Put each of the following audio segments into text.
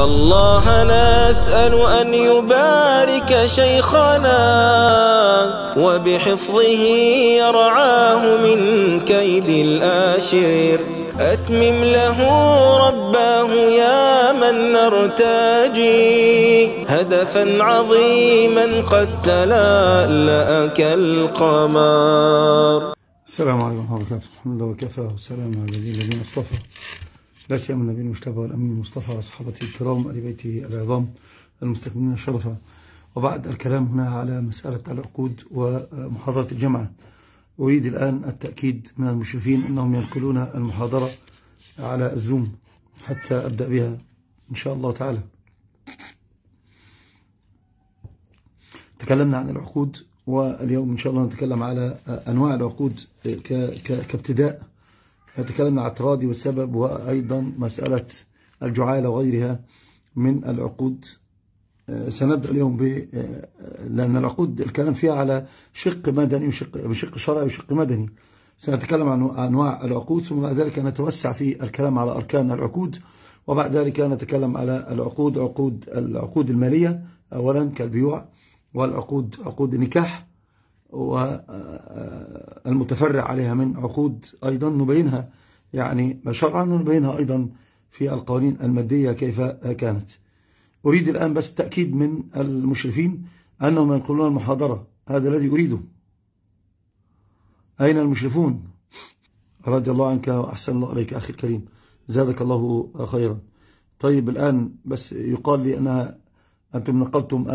فالله نسأل أن يبارك شيخنا وبحفظه يرعاه من كيد الآشر أتمم له رباه يا من نرتجي هدفا عظيما قد تلألأ كالقمر السلام عليكم ورحمة الله وبركاته الحمد لله وكفاه والسلام على الذين اصطفى لا سيما النبي المجتبى والامين المصطفى وصحابته الكرام وال بيته العظام المستكملين الشرفه وبعد الكلام هنا على مساله العقود ومحاضره الجمعة اريد الان التاكيد من المشرفين انهم ينقلون المحاضره على الزوم حتى ابدا بها ان شاء الله تعالى تكلمنا عن العقود واليوم ان شاء الله نتكلم على انواع العقود كابتداء نتكلم عن اعتراضي والسبب وأيضا مسألة الجعالة وغيرها من العقود آه، سنبدأ اليوم ب آه، لأن العقود الكلام فيها على شق مدني وشق بشق شرعي وشق مدني سنتكلم عن أنواع العقود ثم بعد ذلك نتوسع في الكلام على أركان العقود وبعد ذلك نتكلم على العقود عقود العقود المالية أولا كالبيوع والعقود عقود النكاح والمتفرع آه، آه، عليها من عقود أيضا نبينها يعني شرعا ونبينها أيضا في القوانين المادية كيف كانت أريد الآن بس تأكيد من المشرفين أنهم ينقلون المحاضرة هذا الذي أريده أين المشرفون رضي الله عنك وأحسن الله عليك أخي الكريم زادك الله خيرا طيب الآن بس يقال لي أنها أنتم نقلتم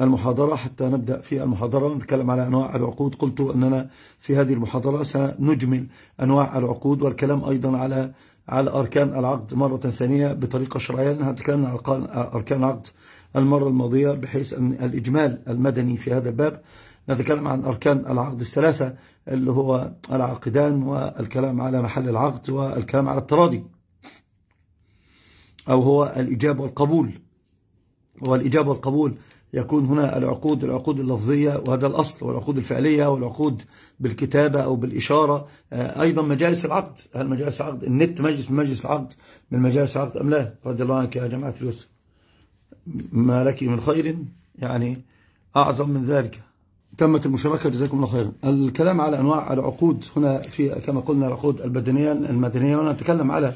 المحاضرة حتى نبدأ في المحاضرة نتكلم على أنواع العقود قلت أننا في هذه المحاضرة سنجمل أنواع العقود والكلام أيضا على على أركان العقد مرة ثانية بطريقة شرعية لأنها تكلمنا على أركان العقد المرة الماضية بحيث أن الإجمال المدني في هذا الباب نتكلم عن أركان العقد الثلاثة اللي هو العقدان والكلام على محل العقد والكلام على التراضي أو هو الإجابة والقبول والإجابة والقبول يكون هنا العقود العقود اللفظية وهذا الأصل والعقود الفعلية والعقود بالكتابة أو بالإشارة آه، أيضا مجالس العقد هل مجالس العقد النت مجلس من مجلس العقد من مجالس العقد أم لا رضي الله عنك يا جماعة اليسر ما لك من خير يعني أعظم من ذلك تمت المشاركة جزاكم الله خيرا الكلام على أنواع العقود هنا في كما قلنا العقود البدنية المدنية ونتكلم على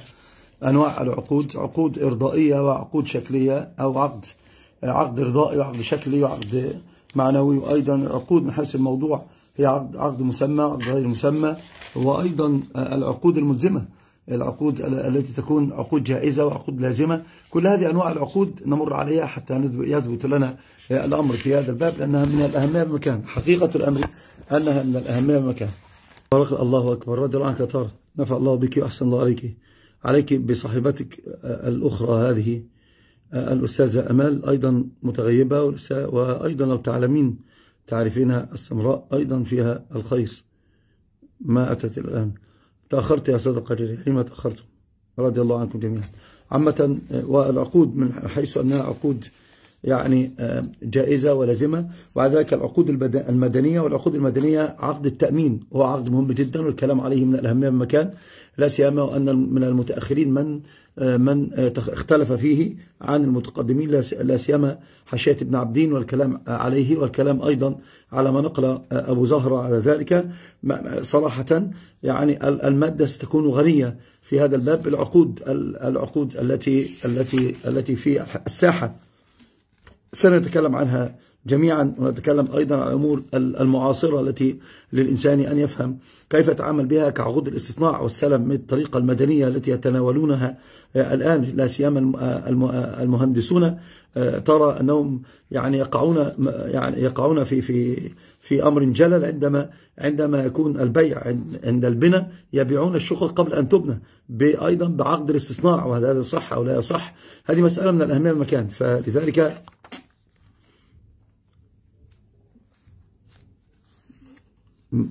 أنواع العقود عقود إرضائية وعقود شكلية أو عقد عقد رضائي وعقد شكلي وعقد معنوي وأيضا عقود من حيث الموضوع هي عقد, عقد مسمى عقد غير مسمى وأيضا العقود الملزمة العقود التي تكون عقود جائزة وعقود لازمة كل هذه أنواع العقود نمر عليها حتى يثبت لنا الأمر في هذا الباب لأنها من الأهمية بمكان حقيقة الأمر أنها من الأهمية بمكان بارك الله أكبر رضي الله عنك يا نفع الله بك وأحسن الله عليك عليك بصاحبتك الأخرى هذه الأستاذة أمال أيضا متغيبة وأيضا لو تعلمين تعرفينها السمراء أيضا فيها الخير ما أتت الآن تأخرت يا أستاذ القريري لما تأخرتم رضي الله عنكم جميعا عامة والعقود من حيث أنها عقود يعني آه، جائزة ولازمة وعلى ذلك العقود المدنية والعقود المدنية عقد التأمين هو عقد مهم جدا والكلام عليه من الأهمية بمكان لا سيما وأن من المتأخرين من من اختلف فيه عن المتقدمين لا سيما حاشية ابن عبدين والكلام عليه والكلام أيضا على ما نقل أبو زهرة على ذلك صراحة يعني المادة ستكون غنية في هذا الباب العقود العقود التي التي التي في الساحة سنتكلم عنها جميعا ونتكلم أيضا عن الأمور المعاصرة التي للإنسان أن يفهم كيف يتعامل بها كعقود الاستصناع والسلم من الطريقة المدنية التي يتناولونها آه، الآن لا سيما آه، آه، المهندسون ترى أنهم يعني يقعون يعني يقعون في في في أمر جلل عندما عندما يكون البيع عند البناء يبيعون الشقق قبل أن تبنى أيضا بعقد الاستثناء وهل هذا صح أو لا يصح هذه مسألة من الأهمية المكان فلذلك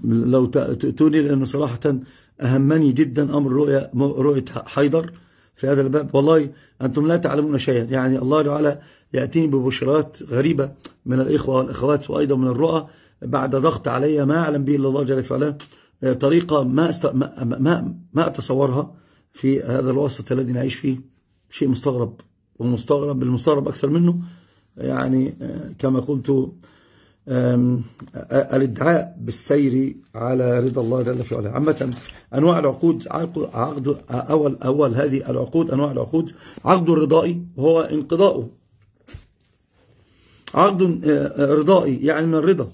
لو تؤتوني لأنه صراحة أهمني جدا أمر رؤية, رؤية حيدر في هذا الباب والله أنتم لا تعلمون شيئا يعني الله تعالى يأتيني ببشرات غريبة من الإخوة والأخوات وأيضا من الرؤى بعد ضغط علي ما أعلم به إلا الله جل وعلا آه، طريقة ما, است... ما... ما... ما أتصورها في هذا الوسط الذي نعيش فيه شيء مستغرب ومستغرب المستغرب أكثر منه يعني آه، كما قلت الادعاء بالسير على رضا الله جل في علاه عامة أنواع العقود عقد أول أول هذه العقود أنواع العقود عقد رضائي وهو انقضاؤه عقد رضائي يعني من الرضا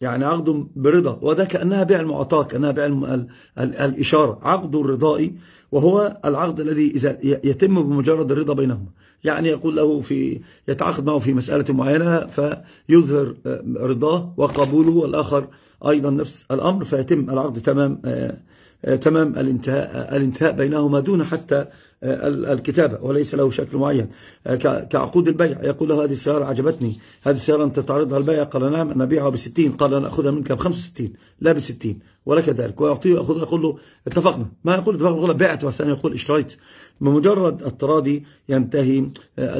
يعني عقد برضا وده كأنها بيع المعطاء كأنها بيع الإشارة عقد رضائي وهو العقد الذي إذا يتم بمجرد الرضا بينهما يعني يقول له في يتعاقد معه في مسألة معينة فيظهر آه، رضاه وقبوله والآخر أيضا نفس الأمر فيتم العقد تمام آه، آه، تمام الانتهاء الانتهاء بينهما دون حتى آه، الكتابة وليس له شكل معين آه، كعقود البيع يقول له هذه السيارة عجبتني هذه السيارة أنت تعرضها للبيع قال نعم أنا أبيعها بستين قال أنا أخذها منك بخمس وستين لا بستين ولا كذلك ويعطيه يأخذها يقول له اتفقنا ما يقول اتفقنا يقول بعت وثاني يقول اشتريت بمجرد التراضي ينتهي آه،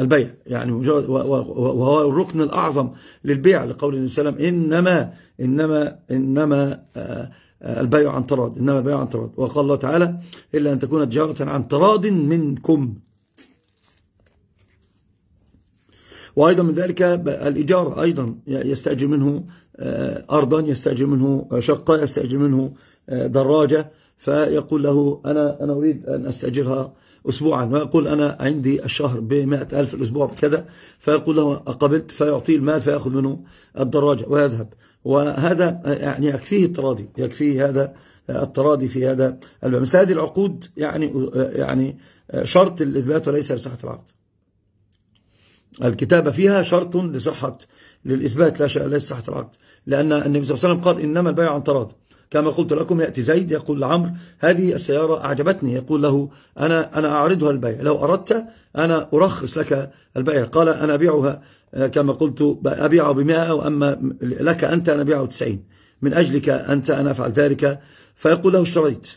البيع يعني مجرد وهو الركن الأعظم للبيع لقول النبي صلى الله عليه وسلم إنما إنما إنما, إنما البيع عن تراض إنما البيع عن تراض وقال الله تعالى إلا أن تكون تجارة عن تراض منكم وأيضا من ذلك الإيجار أيضا يستأجر منه آه، أرضا يستأجر منه آه، شقة يستأجر منه آه، دراجة فيقول له أنا, أنا أريد أن أستأجرها أسبوعا ويقول أنا عندي الشهر بمئة ألف الأسبوع بكذا فيقول له أقبلت فيعطيه المال فيأخذ منه الدراجة ويذهب وهذا يعني يكفيه التراضي يكفيه هذا التراضي في هذا الباب مثل هذه العقود يعني يعني شرط الإثبات وليس لصحة العقد الكتابة فيها شرط لصحة للإثبات لا ليس صحة العقد لأن النبي صلى الله عليه وسلم قال إنما البيع عن تراضي كما قلت لكم يأتي زيد يقول لعمر هذه السيارة أعجبتني يقول له أنا, أنا أعرضها البيع لو أردت أنا أرخص لك البيع قال أنا أبيعها آه، كما قلت أبيعه بمئة وأما لك أنت أنا أبيعه تسعين من أجلك أنت أنا أفعل ذلك فيقول له اشتريت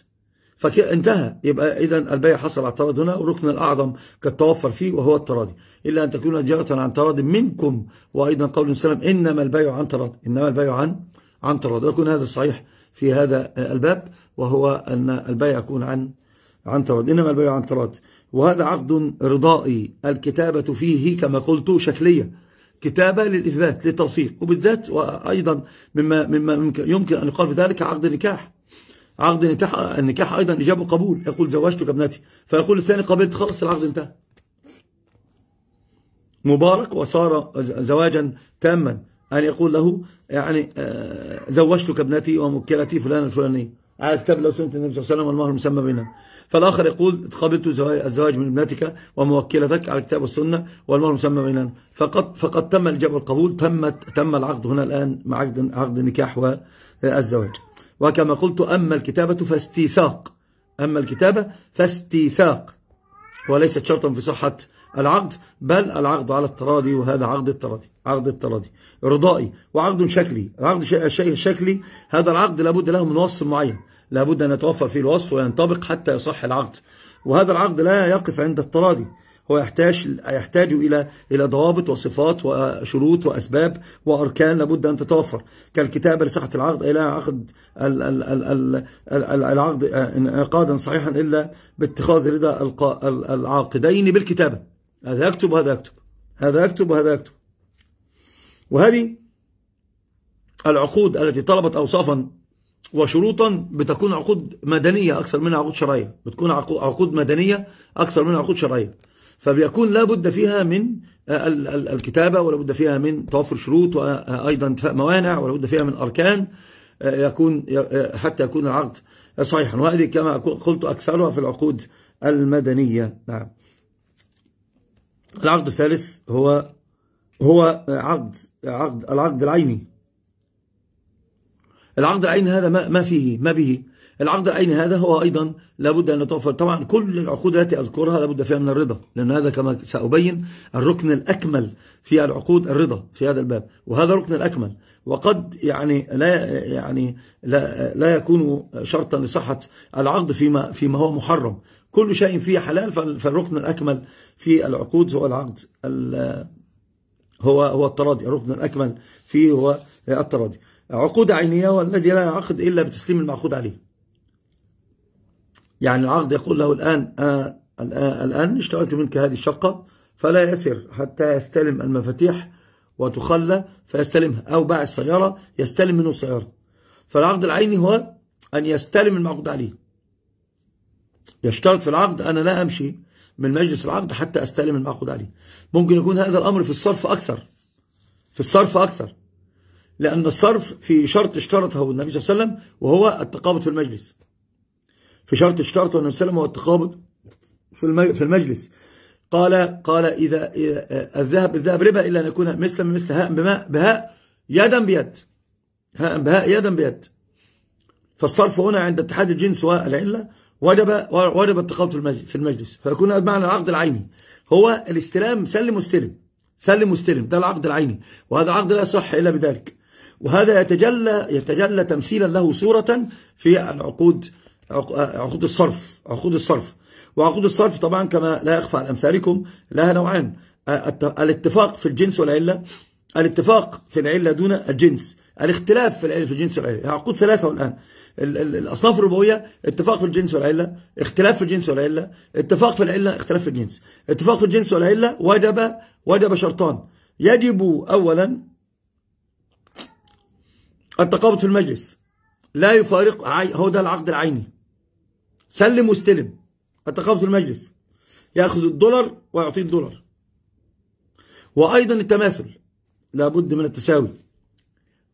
فانتهى يبقى إذا البيع حصل على التراضي هنا والركن الأعظم قد توفر فيه وهو التراضي إلا أن تكون تجارة عن تراضي منكم وأيضا قول السلام إنما البيع عن تراضي إنما البيع عن عن تراضي يكون هذا صحيح في هذا الباب وهو أن البيع يكون عن عن تراد إنما البيع عن تراد وهذا عقد رضائي الكتابة فيه كما قلت شكلية كتابة للإثبات للتوثيق وبالذات وأيضا مما, مما يمكن أن يقال في ذلك عقد النكاح عقد النكاح, النكاح أيضا إجابة قبول يقول زوجتك ابنتي فيقول الثاني قبلت خلص العقد انتهى مبارك وصار زواجا تاما أن يقول له يعني آه، زوجتك ابنتي وموكلتي فلان الفلاني على كتاب لو وسنه النبي صلى الله عليه وسلم والمهر المسمى بيننا فالآخر يقول قبلت الزواج من ابنتك وموكلتك على كتاب السنة والمهر المسمى بيننا فقد فقد تم الإجابة والقبول تمت تم العقد هنا الآن مع عقد عقد النكاح والزواج وكما قلت أما الكتابة فاستيثاق أما الكتابة فاستيثاق وليست شرطا في صحة العقد بل العقد على التراضي وهذا عقد التراضي عقد التراضي رضائي وعقد شكلي عقد شكلي هذا العقد لابد له من وصف معين لابد أن يتوفر فيه الوصف وينطبق حتى يصح العقد وهذا العقد لا يقف عند التراضي هو يحتاج يحتاج الى الى ضوابط وصفات وشروط واسباب واركان لابد ان تتوفر كالكتابه لصحه العقد الى عقد العقد انعقادا صحيحا الا باتخاذ رضا العاقدين بالكتابه هذا أكتب وهذا أكتب هذا أكتب وهذا أكتب وهذه العقود التي طلبت أوصافا وشروطا بتكون عقود مدنية أكثر منها عقود شرعية بتكون عقود مدنية أكثر منها عقود شرعية فبيكون لابد فيها من آه، الكتابة ولابد فيها من توفر شروط وأيضا آه، اتفاق موانع ولابد فيها من أركان آه، يكون حتى يكون العقد صحيحا وهذه كما قلت أكثرها في العقود المدنية نعم العقد الثالث هو هو عقد عقد العقد العيني العقد العيني هذا ما, ما فيه ما به العقد العيني هذا هو أيضا لابد أن يتوفر طبعا كل العقود التي أذكرها لابد فيها من الرضا لأن هذا كما سأبين الركن الأكمل في العقود الرضا في هذا الباب وهذا الركن الأكمل وقد يعني لا يعني لا, لا يكون شرطا لصحة العقد فيما فيما هو محرم كل شيء فيه حلال فالركن الأكمل في العقود هو العقد هو هو التراضي الركن الأكمل فيه هو التراضي عقود عينية والذي لا يعقد إلا بتسليم المعقود عليه يعني العقد يقول له الآن أنا الآن اشتريت منك هذه الشقة فلا يسر حتى يستلم المفاتيح وتخلى فيستلمها أو باع السيارة يستلم منه السيارة فالعقد العيني هو أن يستلم المعقود عليه يشترط في العقد أنا لا أمشي من مجلس العقد حتى أستلم المعقود عليه ممكن يكون هذا الأمر في الصرف أكثر في الصرف أكثر لأن الصرف في شرط اشترطه النبي صلى الله عليه وسلم وهو التقابض في المجلس في شرط اشترطه النبي صلى الله عليه وسلم هو التقابض في المجلس قال قال إذا الذهب الذهب ربا إلا أن يكون مثلا مثل هاء بماء بهاء يدا بيد هاء بهاء يدا بيد فالصرف هنا عند اتحاد الجنس والعلة وجب وجب التقاط في المجلس فيكون معنى العقد العيني هو الاستلام سلم واستلم سلم واستلم ده العقد العيني وهذا عقد لا يصح الا بذلك وهذا يتجلى يتجلى تمثيلا له صورة في العقود عقود الصرف عقود الصرف وعقود الصرف طبعا كما لا يخفى على امثالكم لها نوعان الاتفاق في الجنس والعله الاتفاق في العله دون الجنس الاختلاف في الجنس والعله يعني عقود ثلاثه والان الاصناف الربويه اتفاق في الجنس والعله اختلاف في الجنس والعله اتفاق في العله اختلاف في الجنس اتفاق في الجنس والعله وجب وجب شرطان يجب اولا التقابض في المجلس لا يفارق هو ده العقد العيني سلم واستلم التقابض في المجلس ياخذ الدولار ويعطيه الدولار وايضا التماثل لابد من التساوي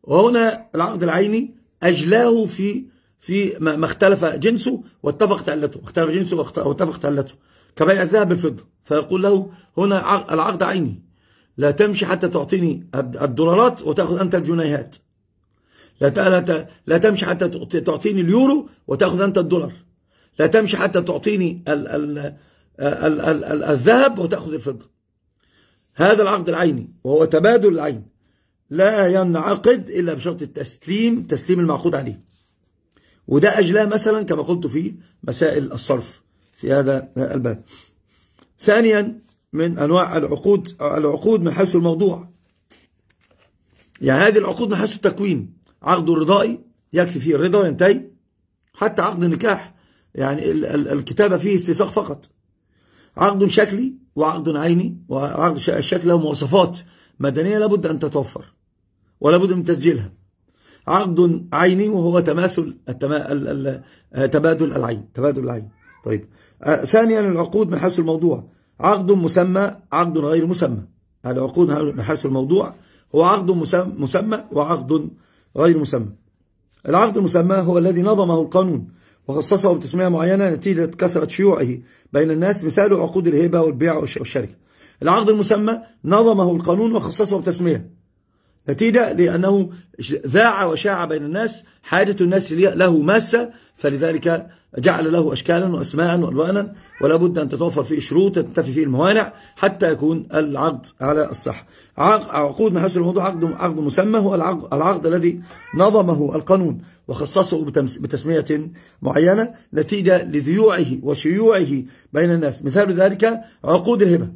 وهنا العقد العيني أجلاه في في ما اختلف جنسه واتفقت علته اختلف جنسه واتفقت علته كبيع الذهب بالفضة فيقول له هنا العقد عيني لا تمشي حتى تعطيني الدولارات وتأخذ أنت الجنيهات لا لا لا تمشي حتى تعطيني اليورو وتأخذ أنت الدولار لا تمشي حتى تعطيني ال ال ال ال ال الذهب وتأخذ الفضة هذا العقد العيني وهو تبادل العين لا ينعقد إلا بشرط التسليم تسليم المعقود عليه وده أجلاه مثلا كما قلت في مسائل الصرف في هذا الباب ثانيا من أنواع العقود العقود من حيث الموضوع يعني هذه العقود من حيث التكوين عقد رضائي يكفي فيه الرضا وينتهي حتى عقد النكاح يعني الكتابة فيه استيثاق فقط عقد شكلي وعقد عيني وعقد الشكل له مواصفات مدنية لابد أن تتوفر ولا بد من تسجيلها عقد عيني وهو تماثل آه، تبادل العين تبادل العين طيب آه، ثانيا العقود من حيث الموضوع عقد مسمى عقد غير مسمى العقود من حيث الموضوع هو عقد مسمى وعقد غير مسمى العقد المسمى هو الذي نظمه القانون وخصصه بتسمية معينة نتيجة كثرة شيوعه بين الناس مثال عقود الهبة والبيع والشركة العقد المسمى نظمه القانون وخصصه بتسمية نتيجة لأنه ذاع وشاع بين الناس حاجة الناس له ماسة فلذلك جعل له أشكالا وأسماء وألوانا ولا بد أن تتوفر فيه شروط تنتفي فيه الموانع حتى يكون العقد على الصح عقود من حصل الموضوع عقد, عقد مسمى هو العقد, العقد الذي نظمه القانون وخصصه بتسمية معينة نتيجة لذيوعه وشيوعه بين الناس مثال ذلك عقود الهبة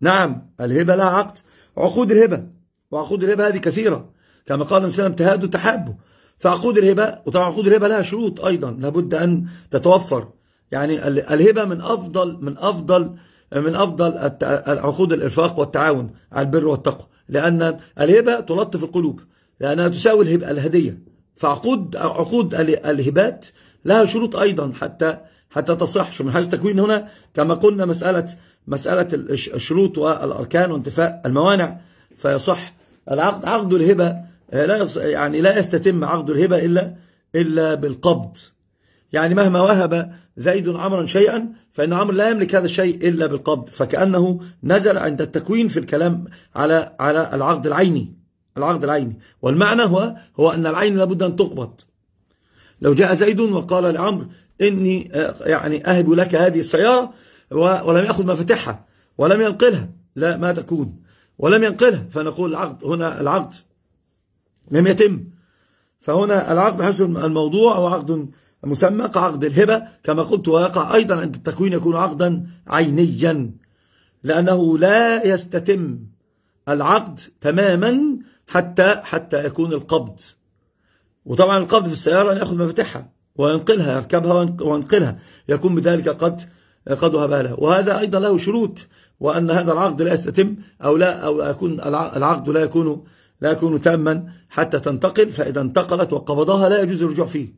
نعم الهبة لها عقد عقود الهبة وعقود الهبة هذه كثيرة كما قال النبي صلى الله عليه وسلم تهادوا فعقود الهبة وطبعا عقود الهبة لها شروط أيضا لابد أن تتوفر يعني الهبة من أفضل من أفضل من أفضل عقود الإرفاق والتعاون على البر والتقوى لأن الهبة تلطف القلوب لأنها تساوي الهبه الهدية فعقود عقود الهبات لها شروط أيضا حتى حتى تصح من حيث التكوين هنا كما قلنا مسألة مسألة الشروط والأركان وانتفاء الموانع فيصح العقد عقد الهبة آه، لا يعني لا يستتم عقد الهبة إلا إلا بالقبض يعني مهما وهب زيد عمرا شيئا فإن عمرو لا يملك هذا الشيء إلا بالقبض فكأنه نزل عند التكوين في الكلام على على العقد العيني العقد العيني والمعنى هو هو أن العين لابد أن تقبض لو جاء زيد وقال لعمرو إني آه، يعني أهب لك هذه السيارة ولم يأخذ مفاتيحها ولم ينقلها لا ما تكون ولم ينقلها فنقول العقد هنا العقد لم يتم فهنا العقد حسب الموضوع هو عقد مسمى كعقد الهبة كما قلت ويقع أيضا عند التكوين يكون عقدا عينيا لأنه لا يستتم العقد تماما حتى حتى يكون القبض وطبعا القبض في السيارة أن يأخذ مفاتيحها وينقلها يركبها وينقلها يكون بذلك قد قد وهبها له وهذا أيضا له شروط وأن هذا العقد لا يستتم أو لا أو يكون العقد لا يكون لا يكون تاما حتى تنتقل فإذا انتقلت وقبضها لا يجوز الرجوع فيه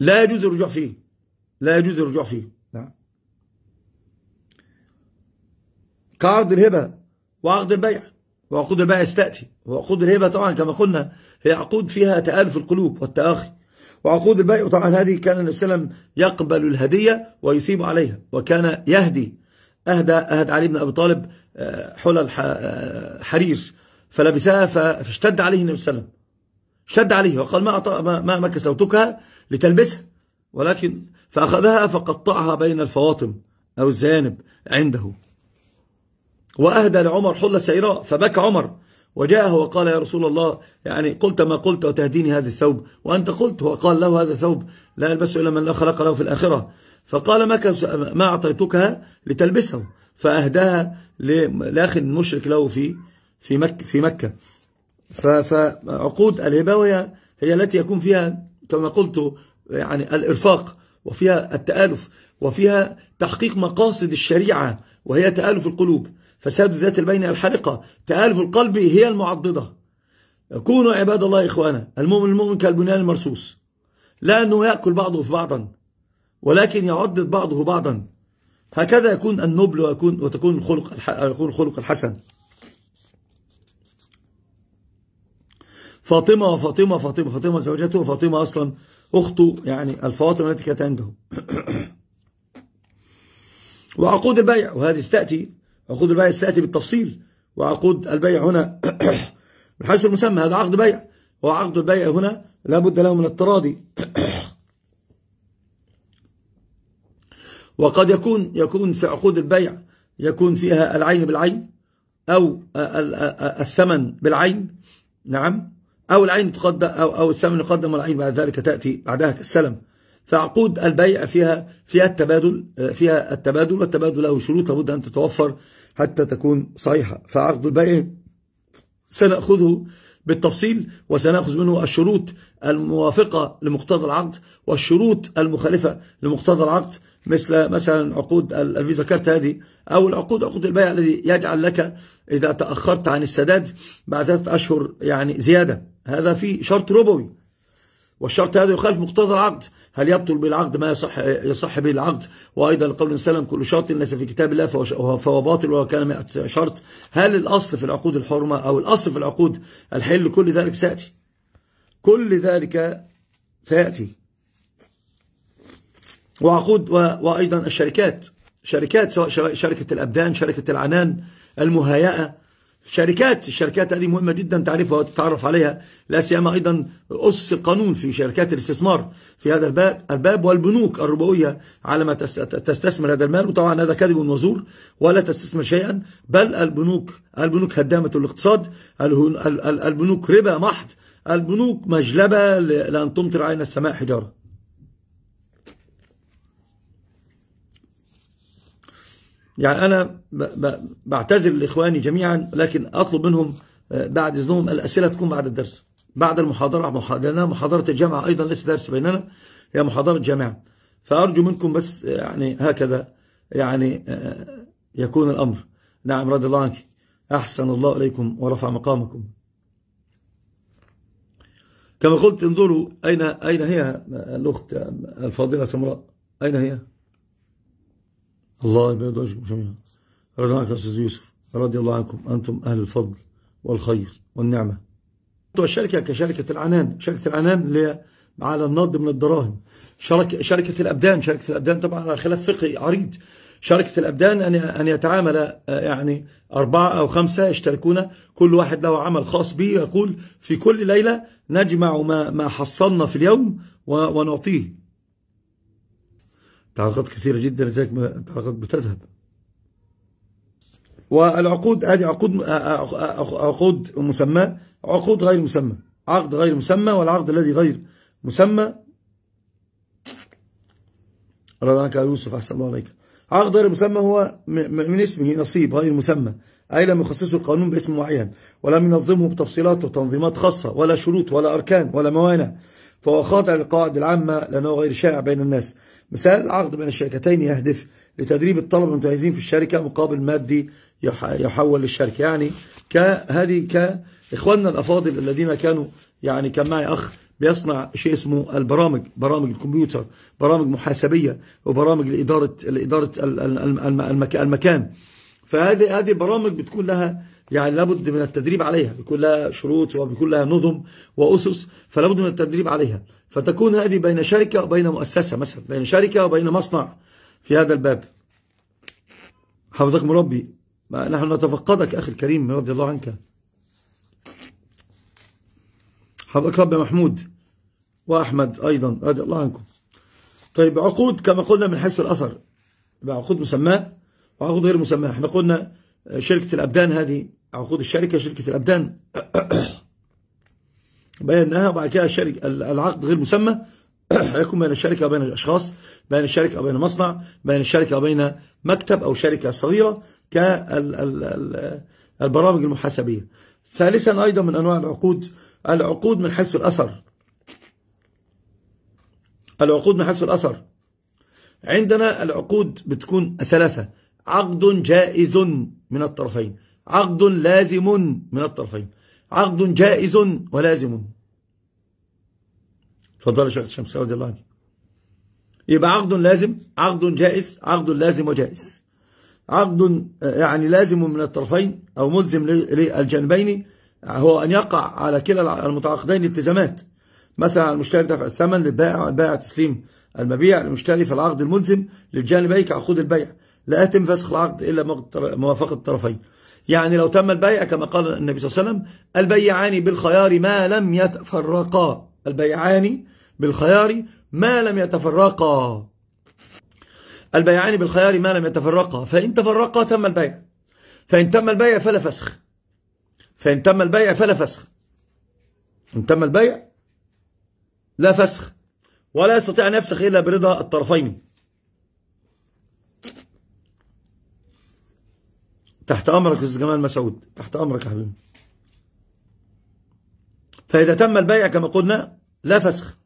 لا يجوز الرجوع فيه لا يجوز الرجوع فيه نعم كعقد الهبة وعقد البيع وعقود البيع استأتي وعقود الهبة طبعا كما قلنا هي عقود فيها تآلف القلوب والتآخي وعقود البيع طبعا هذه كان النبي صلى الله عليه وسلم يقبل الهدية ويثيب عليها وكان يهدي أهدى, أهدى علي بن أبي طالب آه، حلل آه، حرير فلبسها فاشتد عليه النبي صلى الله عليه وسلم اشتد عليه وقال ما, ما, ما كسوتكها لتلبسها ولكن فأخذها فقطعها بين الفواطم أو الزانب عنده وأهدى لعمر حلة سيراء فبكى عمر وجاءه وقال يا رسول الله يعني قلت ما قلت وتهديني هذا الثوب وأنت قلت وقال له هذا الثوب لا ألبسه إلا من لا خلق له في الآخرة فقال ما ما أعطيتكها لتلبسه فأهداها لأخ مشرك له في في مكة, في مكة فعقود الهباوية هي التي يكون فيها كما قلت يعني الإرفاق وفيها التآلف وفيها تحقيق مقاصد الشريعة وهي تآلف القلوب فساد ذات البين الحرقة تآلف القلب هي المعضدة كونوا عباد الله إخوانا المؤمن المؤمن كالبنيان المرصوص لا أنه يأكل بعضه في بعضا ولكن يعضد بعضه بعضا هكذا يكون النبل ويكون وتكون الخلق يكون الخلق الحسن فاطمة وفاطمة فاطمة فاطمة زوجته وفاطمة أصلا أخته يعني الفواطم التي كانت عندهم وعقود البيع وهذه ستأتي عقود البيع ستاتي بالتفصيل وعقود البيع هنا من حيث المسمى هذا عقد بيع وعقد البيع هنا لابد له من التراضي وقد يكون يكون في عقود البيع يكون فيها العين بالعين أو الثمن بالعين نعم أو العين تقدم أو أو الثمن يقدم والعين بعد ذلك تأتي بعدها كالسلم فعقود البيع فيها فيها التبادل فيها التبادل والتبادل له شروط لابد أن تتوفر حتى تكون صحيحة فعقد البيع سنأخذه بالتفصيل وسنأخذ منه الشروط الموافقة لمقتضى العقد والشروط المخالفة لمقتضى العقد مثل مثلا عقود الفيزا كارت هذه أو العقود عقود البيع الذي يجعل لك إذا تأخرت عن السداد بعد ثلاثة أشهر يعني زيادة هذا في شرط ربوي والشرط هذا يخالف مقتضى العقد هل يبطل بالعقد ما يصح, يصح به العقد وأيضا لقول سلم كل شرط ليس في كتاب الله فهو باطل ولو كان 100 شرط هل الأصل في العقود الحرمة أو الأصل في العقود الحل كل ذلك سيأتي كل ذلك سيأتي وعقود وأيضا الشركات شركات سواء شركة الأبدان شركة العنان المهيئة شركات الشركات هذه مهمة جدا تعرفها وتتعرف عليها لا سيما أيضا أسس القانون في شركات الاستثمار في هذا الباب والبنوك الربوية على ما تستثمر هذا المال وطبعا هذا كذب وزور ولا تستثمر شيئا بل البنوك البنوك هدامة الاقتصاد البنوك ربا محض البنوك مجلبة لأن تمطر علينا السماء حجارة يعني أنا بعتذر لإخواني جميعا لكن أطلب منهم آه، بعد إذنهم الأسئلة تكون بعد الدرس بعد المحاضرة لأنها محاضرة الجامعة أيضا ليس درس بيننا هي محاضرة جامعة فأرجو منكم بس آه، يعني هكذا يعني آه، يكون الأمر نعم رضي الله عنك أحسن الله إليكم ورفع مقامكم كما قلت انظروا أين أين هي الأخت الفاضلة سمراء أين هي؟ الله يبيض وجهكم جميعا رضي عنك أستاذ يوسف رضي الله عنكم أنتم أهل الفضل والخير والنعمة الشركه كشركة العنان شركة العنان اللي على النقد من الدراهم شركة, شركة الأبدان شركة الأبدان طبعا على خلاف فقهي عريض شركة الأبدان أن أن يتعامل آه، يعني أربعة أو خمسة يشتركون كل واحد له عمل خاص به يقول في كل ليلة نجمع ما ما حصلنا في اليوم ونعطيه تعليقات كثيرة جدا لذلك التعليقات بتذهب والعقود هذه عقود آه، آه، آه، عقود مسمى عقود غير مسمى عقد غير مسمى والعقد الذي غير مسمى رد عنك يوسف أحسن الله عليك عقد غير مسمى هو من اسمه نصيب غير مسمى أي لم يخصصه القانون باسم معين ولم ينظمه بتفصيلات وتنظيمات خاصة ولا شروط ولا أركان ولا موانع فهو خاضع للقواعد العامة لأنه غير شائع بين الناس مثال العقد بين الشركتين يهدف لتدريب الطلبة المتميزين في الشركة مقابل مادي يحول للشركة يعني كهذه كإخواننا الأفاضل الذين كانوا يعني كان معي أخ بيصنع شيء اسمه البرامج برامج الكمبيوتر برامج محاسبية وبرامج لإدارة, لإدارة المكان فهذه هذه برامج بتكون لها يعني لابد من التدريب عليها بيكون لها شروط وبيكون لها نظم وأسس فلابد من التدريب عليها فتكون هذه بين شركة وبين مؤسسة مثلا بين شركة وبين مصنع في هذا الباب حفظك مربي نحن نتفقدك أخي الكريم رضي الله عنك حفظك ربي محمود وأحمد أيضا رضي الله عنكم طيب عقود كما قلنا من حيث الأثر عقود مسماة وعقود غير مسماة احنا قلنا شركة الأبدان هذه عقود الشركة شركة الأبدان بينها وبعد كده الشركة العقد غير مسمى يكون بين الشركة وبين الأشخاص بين الشركة وبين مصنع بين الشركة وبين مكتب أو شركة صغيرة كالبرامج المحاسبية ثالثا أيضا من أنواع العقود العقود من حيث الأثر العقود من حيث الأثر عندنا العقود بتكون ثلاثة عقد جائز من الطرفين عقد لازم من الطرفين عقد جائز ولازم تفضل يا شيخ الشمس رضي الله عنه يبقى عقد لازم عقد جائز عقد لازم وجائز عقد آه، يعني لازم من الطرفين أو ملزم للجانبين هو أن يقع على كلا المتعاقدين التزامات مثلا المشتري دفع الثمن للبائع والبائع تسليم المبيع للمشتري في العقد الملزم للجانبين كعقود البيع لا يتم فسخ العقد إلا موافقة الطرفين يعني لو تم البيع كما قال النبي صلى الله عليه وسلم البيعان بالخيار ما لم يتفرقا البيعان بالخيار ما لم يتفرقا البيعان بالخيار ما لم يتفرقا فإن تفرقا تم البيع فإن تم البيع فلا فسخ فإن تم البيع فلا فسخ إن تم البيع لا فسخ ولا يستطيع أن يفسخ إلا برضا الطرفين تحت أمرك أستاذ جمال مسعود تحت أمرك يا حبيبي فإذا تم البيع كما قلنا لا فسخ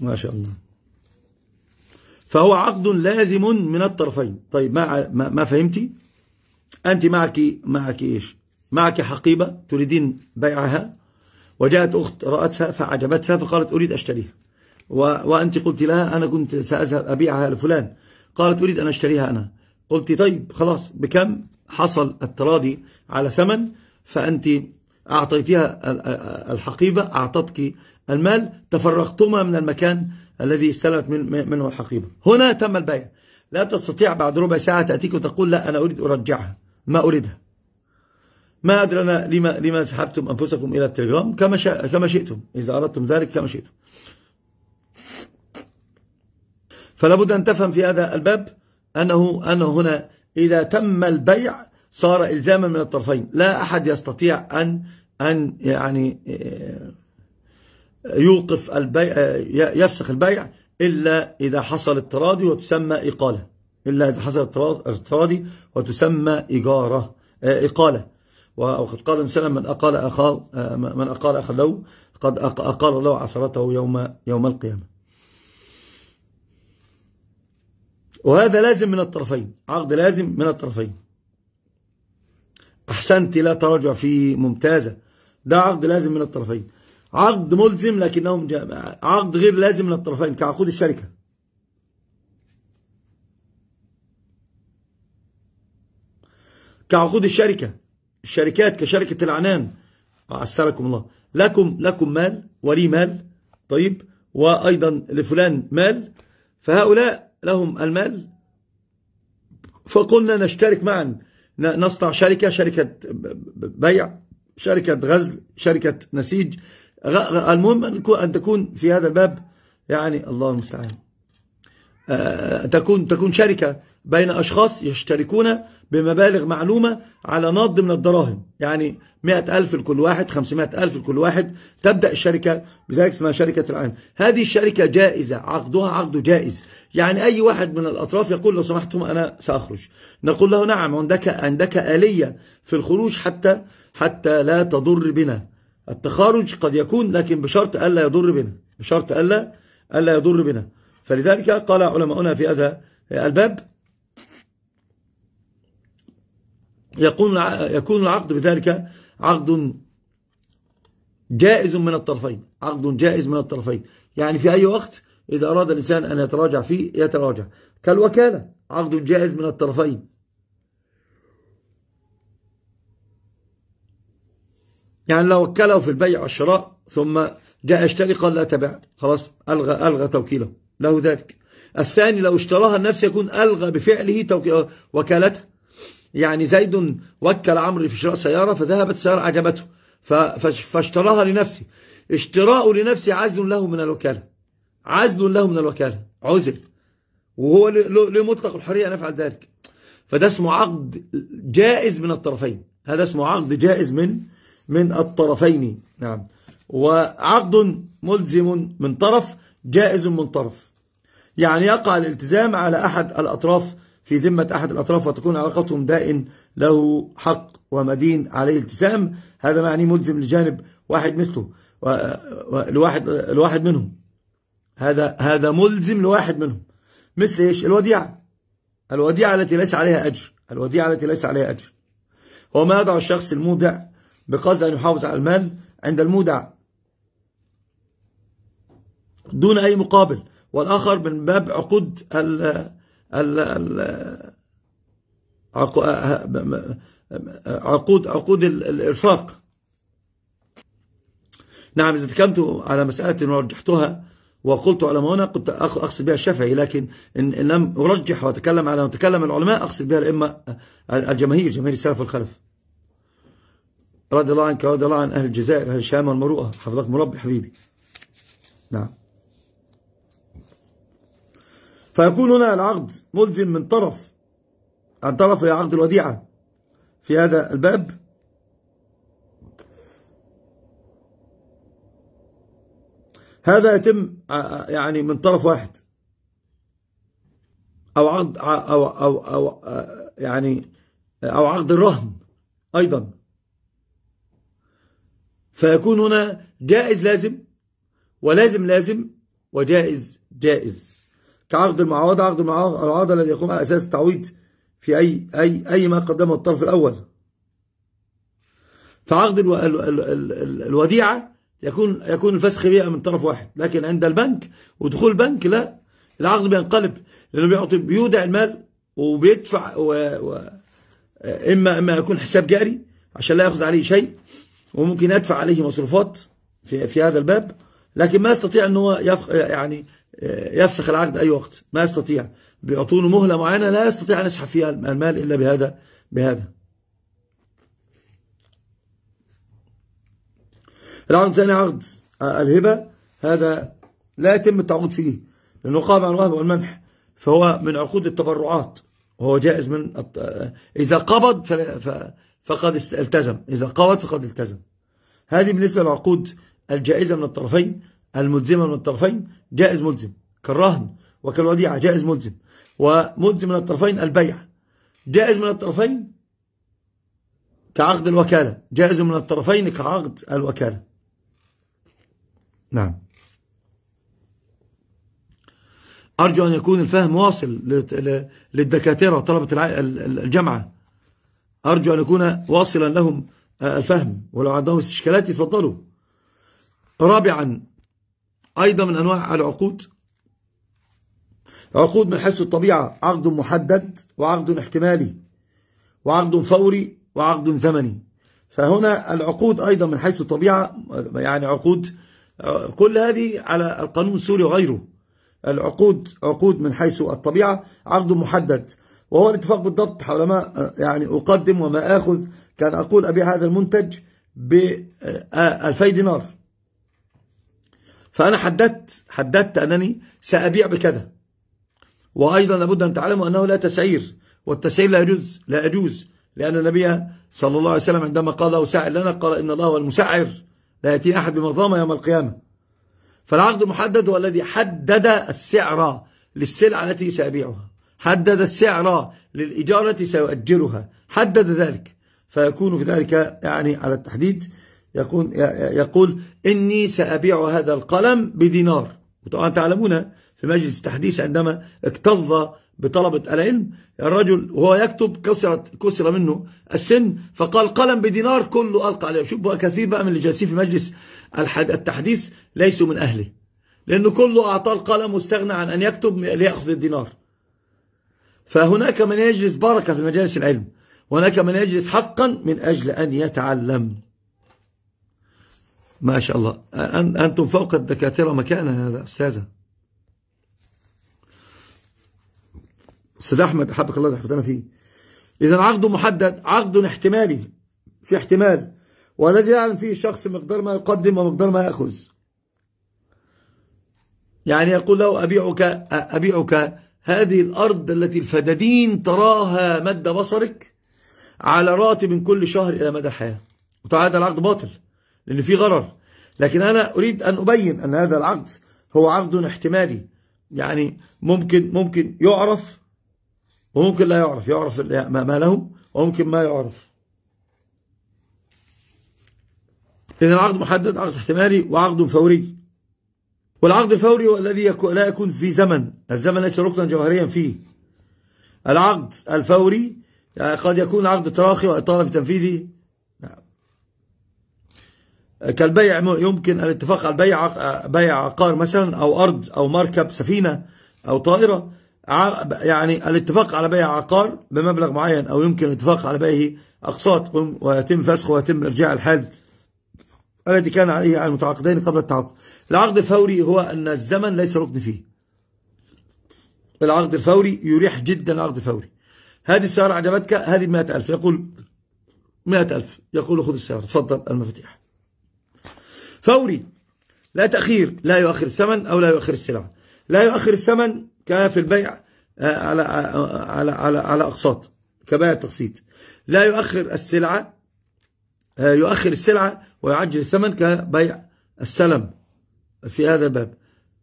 ما شاء الله فهو عقد لازم من الطرفين طيب ما ما فهمتي أنت معك معك إيش معك حقيبة تريدين بيعها وجاءت أخت رأتها فعجبتها فقالت أريد أشتريها وأنت قلت لها أنا كنت سأذهب أبيعها لفلان قالت أريد أن أشتريها أنا قلت طيب خلاص بكم حصل التراضي على ثمن فأنت أعطيتها الحقيبة أعطتك المال تفرغتما من المكان الذي استلمت منه الحقيبة هنا تم البيع لا تستطيع بعد ربع ساعة تأتيك وتقول لا أنا أريد أرجعها ما أريدها ما أدري أنا لما, لما سحبتم أنفسكم إلى التليجرام كما, كما شئتم إذا أردتم ذلك كما شئتم فلا بد أن تفهم في هذا الباب أنه, أنه هنا إذا تم البيع صار إلزاما من الطرفين لا أحد يستطيع أن أن يعني آه، يوقف البيع آه، يفسخ البيع إلا إذا حصل التراضي وتسمى إقالة إلا إذا حصل التراضي وتسمى إجارة آه، إقالة وقد قال النبي من أقال أخاه من أقال أخاه قد أقال له عثرته يوم يوم القيامة وهذا لازم من الطرفين عقد لازم من الطرفين أحسنت لا تراجع فيه ممتازة ده عقد لازم من الطرفين عقد ملزم لكنه عقد غير لازم من الطرفين كعقود الشركة كعقود الشركة الشركات كشركة العنان عسلكم الله لكم لكم مال ولي مال طيب وأيضا لفلان مال فهؤلاء لهم المال فقلنا نشترك معا نصنع شركة شركة بيع شركة غزل شركة نسيج المهم أن تكون في هذا الباب يعني الله المستعان آه، تكون تكون شركة بين أشخاص يشتركون بمبالغ معلومة على نقد من الدراهم يعني مئة ألف لكل واحد خمسمائة ألف لكل واحد تبدأ الشركة بذلك اسمها شركة العين هذه الشركة جائزة عقدها عقد جائز يعني أي واحد من الأطراف يقول لو سمحتم أنا سأخرج نقول له نعم عندك, عندك آلية في الخروج حتى حتى لا تضر بنا التخارج قد يكون لكن بشرط ألا يضر بنا بشرط ألا ألا يضر بنا فلذلك قال علماؤنا في هذا الباب يكون يكون العقد بذلك عقد جائز من الطرفين عقد جائز من الطرفين يعني في أي وقت إذا أراد الإنسان أن يتراجع فيه يتراجع كالوكالة عقد جائز من الطرفين يعني لو وكله في البيع والشراء ثم جاء يشتري قال لا تبع خلاص ألغى, ألغى توكيله له ذلك الثاني لو اشتراها النفس يكون ألغى بفعله وكالته يعني زيد وكل عمرو في شراء سيارة فذهبت سيارة أعجبته فاشتراها لنفسه اشتراء لنفسه عزل له من الوكالة عزل له من الوكالة عزل وهو لمطلق الحرية أن يفعل ذلك فده اسمه عقد جائز من الطرفين هذا اسمه عقد جائز من من الطرفين نعم وعقد ملزم من طرف جائز من طرف يعني يقع الالتزام على أحد الأطراف في ذمة أحد الأطراف وتكون علاقتهم دائن له حق ومدين عليه التزام هذا معني ملزم لجانب واحد مثله لواحد لواحد منهم هذا هذا ملزم لواحد منهم مثل ايش الوديعة الوديعة التي ليس عليها أجر الوديعة التي ليس عليها أجر وما يضع الشخص المودع بقصد أن يحافظ على المال عند المودع دون أي مقابل والآخر من باب عقود ال ال عقود عقود الإرفاق نعم إذا تكلمت على مسألة ورجحتها وقلت على ما هنا كنت أقصد بها الشافعي لكن إن, لم أرجح وأتكلم على وتكلم العلماء أقصد بها الأئمة الجماهير جماهير السلف والخلف رضي الله عنك ورضي الله عن أهل الجزائر أهل الشام والمروءة حفظك مربي حبيبي نعم فيكون هنا العقد ملزم من طرف عن طرف عقد الوديعة في هذا الباب هذا يتم آه، آه، يعني من طرف واحد أو عقد آه، أو أو أو يعني أو عقد الرهن أيضا فيكون هنا جائز لازم ولازم لازم وجائز جائز كعقد المعاوضة عقد المعاوضة الذي يقوم على أساس التعويض في أي, أي, أي ما قدمه الطرف الأول فعقد الو... ال... ال... ال... الوديعة يكون يكون الفسخ بها من طرف واحد لكن عند البنك ودخول البنك لا العقد بينقلب لأنه بيعطي بيودع المال وبيدفع و... و... إما إما يكون حساب جاري عشان لا يأخذ عليه شيء وممكن يدفع عليه مصروفات في في هذا الباب لكن ما يستطيع ان هو يعني يفسخ العقد أي وقت ما يستطيع بيعطونه مهلة معينة لا يستطيع أن يسحب فيها المال إلا بهذا بهذا العقد الثاني عقد الهبة هذا لا يتم التعويض فيه لأنه قام عن الوهب والمنح فهو من عقود التبرعات وهو جائز من إذا قبض فقد التزم إذا قبض فقد التزم هذه بالنسبة للعقود الجائزة من الطرفين الملزمة من الطرفين جائز ملزم كالرهن وكالوديعة جائز ملزم وملزم من الطرفين البيع جائز من الطرفين كعقد الوكالة جائز من الطرفين كعقد الوكالة نعم أرجو أن يكون الفهم واصل للدكاترة طلبة الجامعة أرجو أن يكون واصلا لهم آه، الفهم ولو عندهم استشكالات يتفضلوا رابعا أيضا من أنواع العقود عقود من حيث الطبيعة عقد محدد وعقد احتمالي وعقد فوري وعقد زمني فهنا العقود أيضا من حيث الطبيعة يعني عقود كل هذه على القانون السوري وغيره العقود عقود من حيث الطبيعة عقد محدد وهو الاتفاق بالضبط حول ما يعني أقدم وما آخذ كان أقول أبيع هذا المنتج ب 2000 آه، دينار فأنا حددت حددت أنني سأبيع بكذا وأيضا لابد أن تعلموا أنه لا تسعير والتسعير لا يجوز لا يجوز لأن النبي صلى الله عليه وسلم عندما قال له سعر لنا قال إن الله هو المسعر لا يأتي أحد بمظلمة يوم القيامة فالعقد المحدد هو الذي حدد السعر للسلعة التي سأبيعها حدد السعر للإجارة التي حدد ذلك فيكون في ذلك يعني على التحديد يكون يقول إني سأبيع هذا القلم بدينار وطبعا تعلمون في مجلس التحديث عندما اكتظ بطلبة العلم الرجل وهو يكتب كسرت كسر منه السن فقال قلم بدينار كله ألقى عليه شوف بقى كثير بقى من اللي جالسين في مجلس التحديث ليسوا من أهله لأنه كله أعطاه القلم واستغنى عن أن يكتب ليأخذ الدينار فهناك من يجلس بركة في مجالس العلم وهناك من يجلس حقا من أجل أن يتعلم ما شاء الله أنتم فوق الدكاترة مكانة هذا أستاذة أستاذ أحمد أحبك الله تحفظنا فيه إذا عقد محدد عقد احتمالي في احتمال والذي يعلم فيه الشخص مقدار ما يقدم ومقدار ما يأخذ يعني يقول له أبيعك, أبيعك هذه الأرض التي الفدادين تراها مد بصرك على راتب من كل شهر إلى مدى الحياة هذا العقد باطل لأن في غرر لكن أنا أريد أن أبين أن هذا العقد هو عقد احتمالي يعني ممكن ممكن يعرف وممكن لا يعرف يعرف ما له وممكن ما يعرف إذا العقد محدد عقد احتمالي وعقد فوري والعقد الفوري هو الذي لا يكون في زمن الزمن ليس ركنا جوهريا فيه العقد الفوري آه، قد يكون عقد تراخي وإطالة في تنفيذه كالبيع يمكن الاتفاق على بيع بيع عقار مثلا أو أرض أو مركب سفينة أو طائرة يعني الاتفاق على بيع عقار بمبلغ معين أو يمكن الاتفاق على بيعه أقساط ويتم فسخ ويتم إرجاع الحال الذي كان عليه المتعاقدين قبل التعاقد العقد الفوري هو أن الزمن ليس ركن فيه العقد الفوري يريح جدا العقد الفوري هذه السيارة عجبتك هذه 100000 يقول 100000 يقول خذ السيارة تفضل المفاتيح فوري لا تأخير لا يؤخر الثمن أو لا يؤخر السلعة لا يؤخر الثمن كفي البيع آه، على آه، على على على أقساط كبيع التقسيط لا يؤخر السلعة آه، يؤخر السلعة ويعجل الثمن كبيع السلم في هذا الباب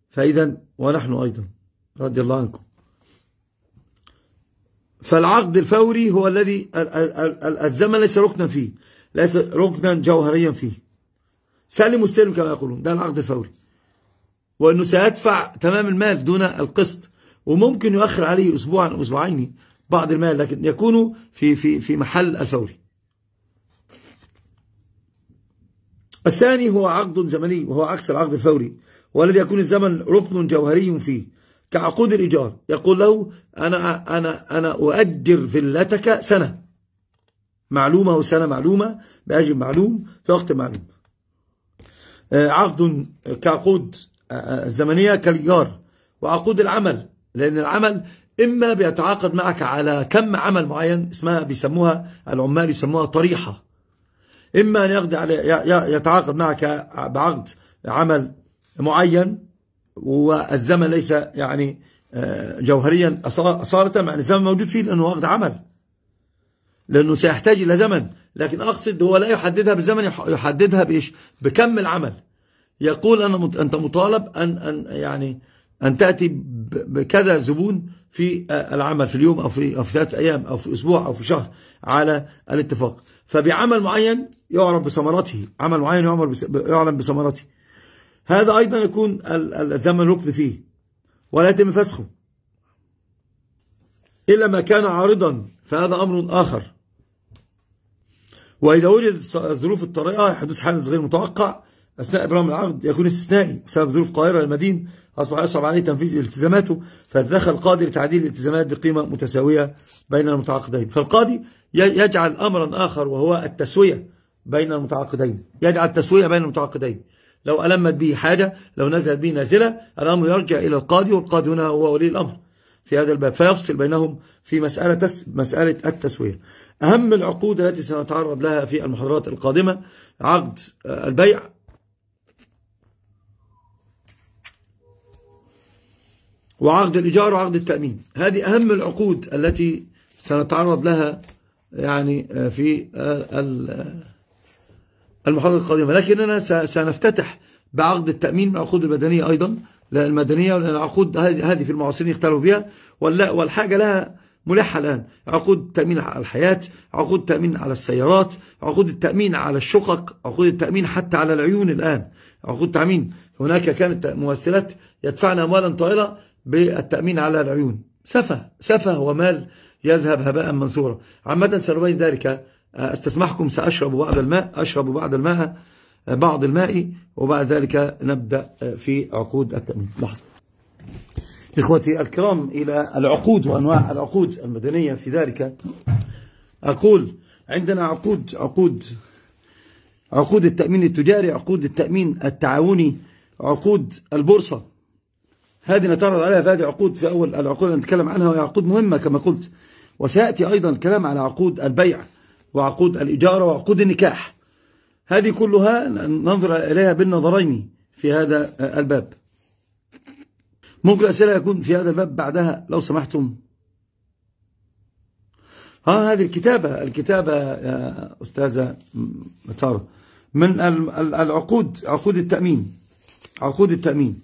فإذا ونحن أيضا رضي الله عنكم فالعقد الفوري هو الذي الزمن ليس ركنا فيه ليس ركنا جوهريا فيه سالم مستلم كما يقولون ده العقد الفوري وأنه سيدفع تمام المال دون القسط وممكن يؤخر عليه أسبوعا أو أسبوعين بعض المال لكن يكون في, في, في محل الفوري الثاني هو عقد زمني وهو عكس العقد الفوري والذي يكون الزمن ركن جوهري فيه كعقود الإيجار يقول له أنا, أنا, أنا أؤجر فيلتك سنة معلومة وسنة معلومة بأجر معلوم في وقت معلوم آه، عقد آه، كعقود الزمنية آه، كالإيجار وعقود العمل لأن العمل إما بيتعاقد معك على كم عمل معين اسمها بيسموها العمال يسموها طريحة إما أن يقضي على يتعاقد معك بعقد عمل معين والزمن ليس يعني جوهريا أصالة مع الزمن موجود فيه لأنه عقد عمل لأنه سيحتاج إلى زمن لكن أقصد هو لا يحددها بزمن يحددها بإيش بكم العمل يقول أنا أنت مطالب أن, أن يعني أن تأتي بكذا زبون في آه، العمل في اليوم أو في, أو في ثلاثة أيام أو في أسبوع أو في شهر على الاتفاق فبعمل معين يعرف بثمرته عمل معين يعلم بثمرته هذا أيضا يكون الزمن ركن فيه ولا يتم فسخه إلا ما كان عارضا فهذا أمر آخر وإذا وجد الظروف الطارئة حدوث حادث غير متوقع أثناء إبرام العقد يكون استثنائي بسبب ظروف قاهرة المدين أصبح يصعب عليه تنفيذ التزاماته فالدخل القاضي لتعديل الالتزامات بقيمة متساوية بين المتعاقدين فالقاضي يجعل أمرا آخر وهو التسوية بين المتعاقدين يجعل التسوية بين المتعاقدين لو ألمت به حاجة لو نزلت به نازلة الأمر يرجع إلى القاضي والقاضي هنا هو ولي الأمر في هذا الباب فيفصل بينهم في مسألة, مسألة التسوية أهم العقود التي سنتعرض لها في المحاضرات القادمة عقد آه، البيع وعقد الإيجار وعقد التأمين هذه أهم العقود التي سنتعرض لها يعني آه، في آه، المحاضرة القادمة لكننا سنفتتح بعقد التأمين العقود البدنية أيضا المدنية العقود هذه في المعاصرين يختلفوا بها والحاجة لها ملحة الآن عقود التأمين على الحياة عقود التأمين على السيارات عقود التأمين على الشقق عقود التأمين حتى على العيون الآن عقود تأمين هناك كانت ممثلات يدفعن أموالا طائلة بالتأمين على العيون سفه سفه ومال يذهب هباء منثورا عامة سنبين ذلك استسمحكم سأشرب بعض الماء أشرب بعض الماء بعض الماء وبعد ذلك نبدأ في عقود التأمين لحظة إخوتي الكرام إلى العقود وأنواع العقود المدنية في ذلك أقول عندنا عقود عقود عقود التأمين التجاري عقود التأمين التعاوني عقود البورصة هذه نتعرض عليها في هذه عقود في أول العقود نتكلم عنها وهي عقود مهمة كما قلت وسيأتي أيضا الكلام على عقود البيع وعقود الإجارة وعقود النكاح هذه كلها ننظر إليها بالنظرين في هذا الباب ممكن أسئلة يكون في هذا الباب بعدها لو سمحتم ها هذه الكتابة الكتابة يا أستاذة مطار من العقود عقود التأمين عقود التأمين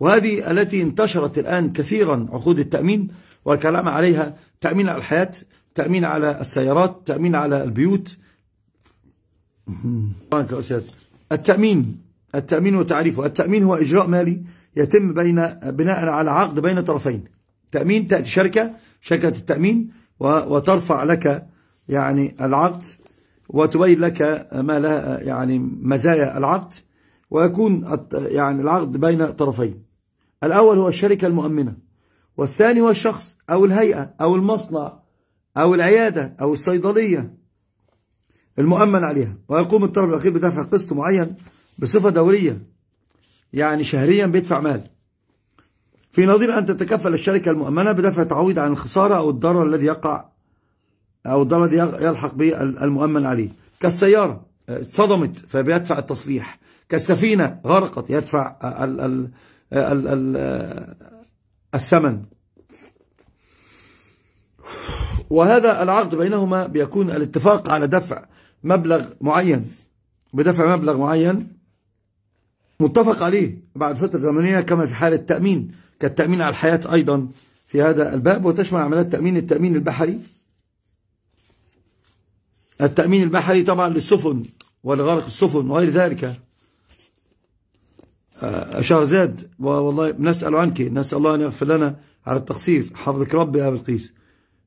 وهذه التي انتشرت الآن كثيرا عقود التأمين والكلام عليها تأمين على الحياة تأمين على السيارات تأمين على البيوت التأمين التأمين وتعريفه التأمين هو إجراء مالي يتم بين بناء على عقد بين طرفين تأمين تأتي شركة شركة التأمين وترفع لك يعني العقد وتبين لك ما لها يعني مزايا العقد ويكون يعني العقد بين طرفين الأول هو الشركة المؤمنة والثاني هو الشخص أو الهيئة أو المصنع أو العيادة أو الصيدلية المؤمن عليها ويقوم الطرف الأخير بدفع قسط معين بصفة دورية يعني شهريا بيدفع مال في نظير أن تتكفل الشركة المؤمنة بدفع تعويض عن الخسارة أو الضرر الذي يقع أو الضرر الذي يلحق به المؤمن عليه كالسيارة اتصدمت آه، فبيدفع التصليح كالسفينة غرقت يدفع ال ال ال ال آه، الثمن وهذا العقد بينهما بيكون الاتفاق على دفع مبلغ معين بدفع مبلغ معين متفق عليه بعد فترة زمنية كما في حالة التأمين كالتأمين على الحياة أيضا في هذا الباب وتشمل عمليات تأمين التأمين البحري التأمين البحري طبعا للسفن ولغرق السفن وغير ذلك آه، أشار زاد والله نسأل عنك نسأل الله أن يغفر لنا على التقصير حفظك ربي يا أبو القيس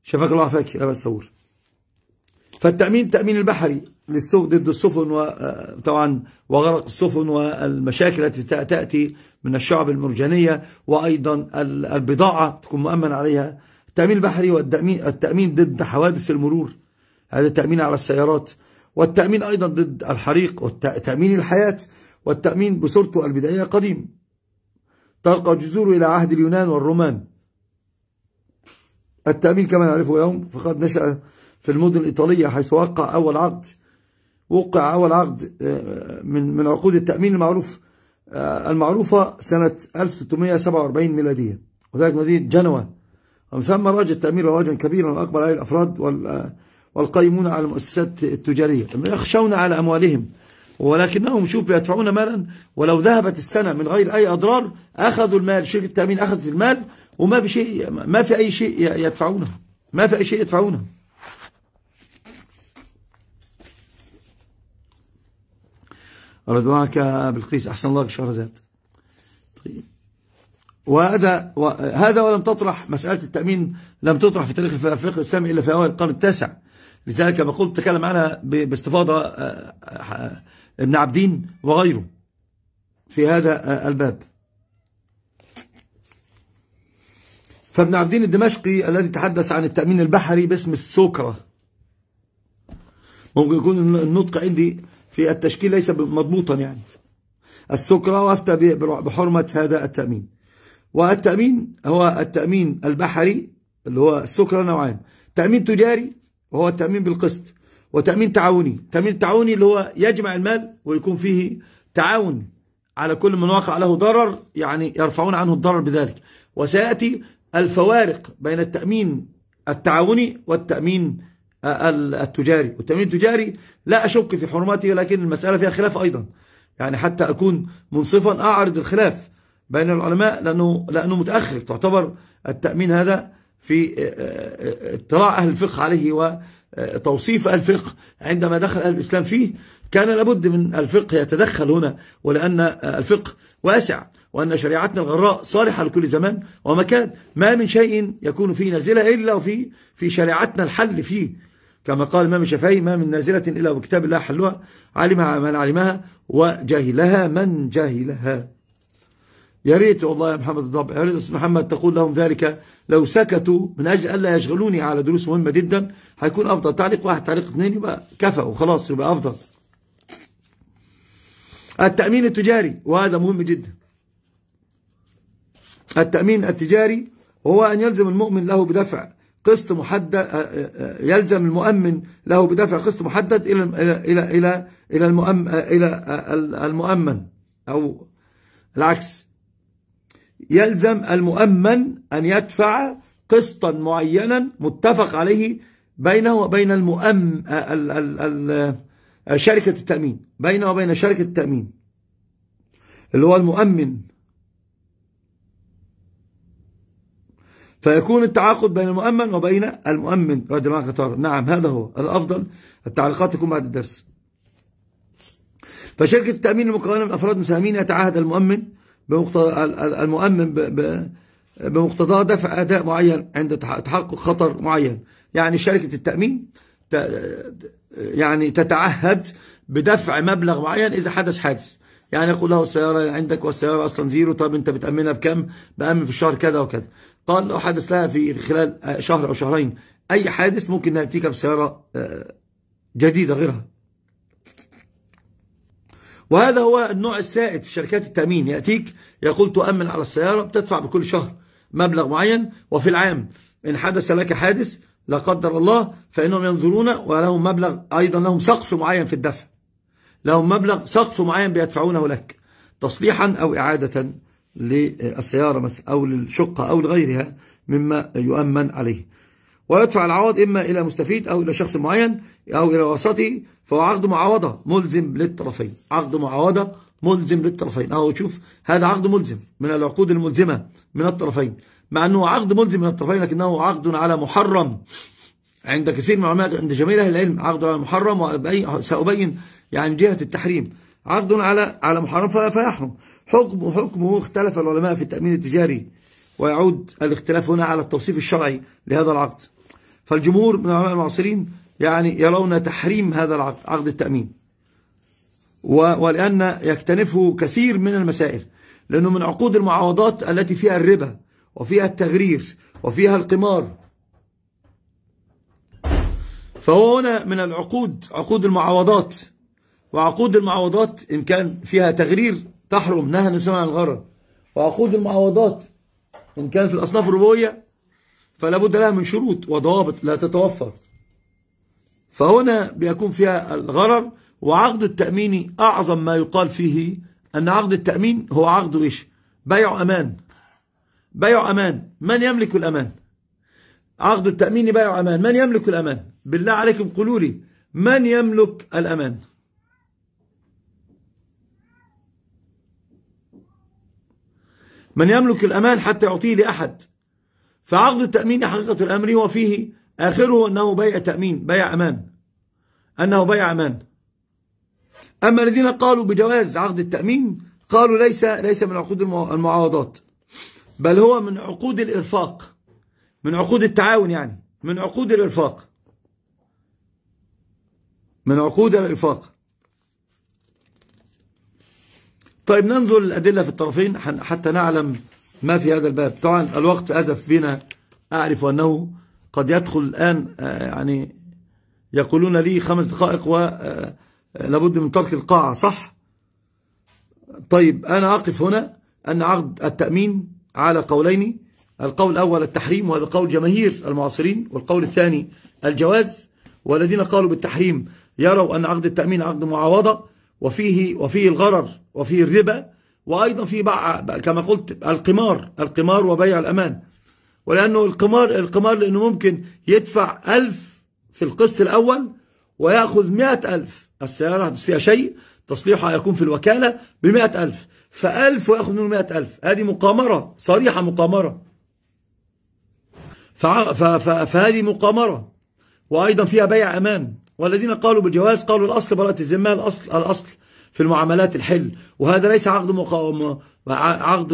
شفاك الله عافاك لا بأس فالتأمين التأمين البحري للسوق ضد السفن وطبعا آه، وغرق السفن والمشاكل التي تأتي من الشعب المرجانية وأيضا البضاعة تكون مؤمن عليها التأمين البحري والتأمين التأمين ضد حوادث المرور هذا التأمين على السيارات والتأمين أيضا ضد الحريق وتأمين الحياة والتأمين بصورته البدائية قديم ترقى جذوره إلى عهد اليونان والرومان التأمين كما نعرفه اليوم فقد نشأ في المدن الإيطالية حيث وقع أول عقد وقع أول عقد آه، من من عقود التأمين المعروف آه، المعروفة سنة 1647 ميلادية وذلك مدينة جنوى ومن ثم راج التامين رواجا كبيرا وأكبر عليه الأفراد آه، والقائمون على المؤسسات التجارية يخشون على أموالهم ولكنهم شوف يدفعون مالا ولو ذهبت السنة من غير أي أضرار أخذوا المال شركة التأمين أخذت المال وما في شيء ما في أي شيء يدفعونه ما في أي شيء يدفعونه يا بلقيس أحسن الله شهرزاد طيب وهذا هذا ولم تطرح مسألة التأمين لم تطرح في تاريخ الفقه الإسلامي إلا في أوائل القرن التاسع لذلك ما قلت تكلم عنها باستفاضة آه، آه، آه، ابن عبدين وغيره في هذا الباب فابن عبدين الدمشقي الذي تحدث عن التأمين البحري باسم السكرة ممكن يكون النطق عندي في التشكيل ليس مضبوطا يعني السكرة وافتى بحرمة هذا التأمين والتأمين هو التأمين البحري اللي هو السكرة نوعان تأمين تجاري وهو التأمين بالقسط وتأمين تعاوني التأمين التعاوني اللي هو يجمع المال ويكون فيه تعاون على كل من وقع له ضرر يعني يرفعون عنه الضرر بذلك وسيأتي الفوارق بين التأمين التعاوني والتأمين التجاري والتأمين التجاري لا أشك في حرمته لكن المسألة فيها خلاف أيضا يعني حتى أكون منصفا أعرض الخلاف بين العلماء لأنه, لأنه متأخر تعتبر التأمين هذا في آه، آه، اطلاع أهل الفقه عليه وتوصيف آه، الفقه عندما دخل أهل الإسلام فيه كان لابد من الفقه يتدخل هنا ولأن الفقه واسع وأن شريعتنا الغراء صالحة لكل زمان ومكان ما من شيء يكون فيه نازلة إلا وفي في شريعتنا الحل فيه كما قال الإمام الشافعي ما من نازلة إلا وكتاب الله حلها علمها من علمها وجهلها من جهلها يا ريت والله يا محمد الضبع يا ريت محمد تقول لهم ذلك لو سكتوا من أجل ألا يشغلوني على دروس مهمة جدا هيكون أفضل تعليق واحد تعليق اثنين يبقى كفى وخلاص يبقى أفضل التأمين التجاري وهذا مهم جدا التأمين التجاري هو أن يلزم المؤمن له بدفع قسط محدد آه، آه، آه، يلزم المؤمن له بدفع قسط محدد الى الى الى الى الى المؤمن او العكس يلزم المؤمن ان يدفع قسطا معينا متفق عليه بينه وبين المؤم شركه التامين بينه وبين شركه التامين اللي هو المؤمن فيكون التعاقد بين المؤمن وبين المؤمن رادي الله قطار نعم هذا هو الأفضل التعليقات تكون بعد الدرس فشركة التأمين المكونة من أفراد مساهمين يتعهد المؤمن المؤمن بمقتضى دفع أداء معين عند تحقق خطر معين يعني شركة التأمين يعني تتعهد بدفع مبلغ معين إذا حدث حادث يعني يقول له السيارة عندك والسيارة أصلا زيرو طب أنت بتأمنها بكم؟ بأمن في الشهر كذا وكذا قال لو حدث لها في خلال شهر أو شهرين أي حادث ممكن نأتيك بسيارة آه، جديدة غيرها وهذا هو النوع السائد في شركات التأمين يأتيك يقول تؤمن على السيارة بتدفع بكل شهر مبلغ معين وفي العام إن حدث لك حادث لا قدر الله فإنهم ينظرون ولهم مبلغ أيضا لهم سقف معين في الدفع لهم مبلغ سقف معين بيدفعونه لك تصليحا أو إعادة للسيارة أو للشقة أو لغيرها مما يؤمن عليه ويدفع العوض إما إلى مستفيد أو إلى شخص معين أو إلى وسطه فهو عقد معاوضة ملزم للطرفين عقد معاوضة ملزم للطرفين أو تشوف هذا عقد ملزم من العقود الملزمة من الطرفين مع أنه عقد ملزم من الطرفين لكنه عقد على محرم عند كثير من العلماء عند جميع أهل العلم عقد على محرم وسأبين يعني جهة التحريم عقد على على محرم فيحرم حكم حكمه اختلف العلماء في التأمين التجاري ويعود الاختلاف هنا على التوصيف الشرعي لهذا العقد فالجمهور من العلماء المعاصرين يعني يرون تحريم هذا العقد عقد التأمين ولأن يكتنفه كثير من المسائل لأنه من عقود المعاوضات التي فيها الربا وفيها التغرير وفيها القمار فهو هنا من العقود عقود المعاوضات وعقود المعاوضات إن كان فيها تغرير تحرم نهى النسيان عن الغرر وعقود المعوضات إن كان في الأصناف الربوية فلا بد لها من شروط وضوابط لا تتوفر فهنا بيكون فيها الغرر وعقد التأمين أعظم ما يقال فيه أن عقد التأمين هو عقد إيش بيع أمان بيع أمان من يملك الأمان عقد التأمين بيع أمان من يملك الأمان بالله عليكم قولوا لي من يملك الأمان من يملك الأمان حتى يعطيه لأحد فعقد التأمين حقيقة الأمر هو فيه آخره أنه بيع تأمين بيع أمان أنه بيع أمان أما الذين قالوا بجواز عقد التأمين قالوا ليس ليس من عقود المعاوضات بل هو من عقود الإرفاق من عقود التعاون يعني من عقود الإرفاق من عقود الإرفاق طيب ننظر الأدلة في الطرفين حتى نعلم ما في هذا الباب طبعا الوقت أزف بنا أعرف أنه قد يدخل الآن آه، يعني يقولون لي خمس دقائق ولابد آه، آه، من ترك القاعة صح طيب أنا أقف هنا أن عقد التأمين على قولين القول الأول التحريم وهذا قول جماهير المعاصرين والقول الثاني الجواز والذين قالوا بالتحريم يروا أن عقد التأمين عقد معاوضة وفيه وفيه الغرر وفيه الربا وأيضا في كما قلت القمار القمار وبيع الأمان ولأنه القمار القمار لأنه ممكن يدفع ألف في القسط الأول ويأخذ مئة ألف السيارة هتدوس فيها شيء تصليحها يكون في الوكالة ب ألف ف1000 ويأخذ منه مئة ألف هذه مقامرة صريحة مقامرة فهذه مقامرة وأيضا فيها بيع أمان والذين قالوا بالجواز قالوا الأصل براءة الذمة الأصل, الأصل في المعاملات الحل وهذا ليس عقد عقد